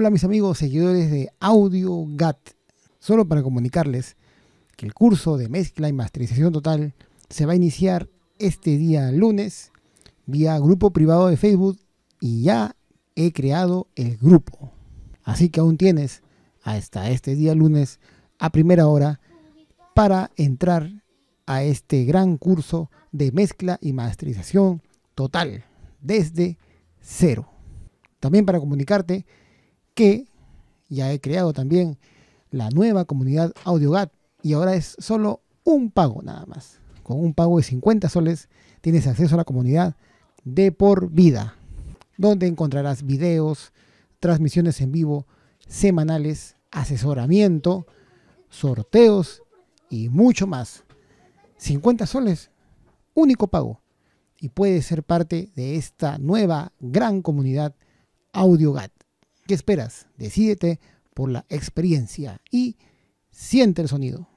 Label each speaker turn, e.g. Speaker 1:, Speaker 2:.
Speaker 1: Hola mis amigos seguidores de Audio GAT. Solo para comunicarles que el curso de mezcla y masterización total se va a iniciar este día lunes vía grupo privado de Facebook y ya he creado el grupo. Así que aún tienes hasta este día lunes a primera hora para entrar a este gran curso de mezcla y masterización total desde cero. También para comunicarte que ya he creado también la nueva comunidad AudioGat y ahora es solo un pago nada más. Con un pago de 50 soles tienes acceso a la comunidad de por vida, donde encontrarás videos, transmisiones en vivo semanales, asesoramiento, sorteos y mucho más. 50 soles, único pago. Y puedes ser parte de esta nueva gran comunidad AudioGat. ¿Qué esperas? Decídete por la experiencia y siente el sonido.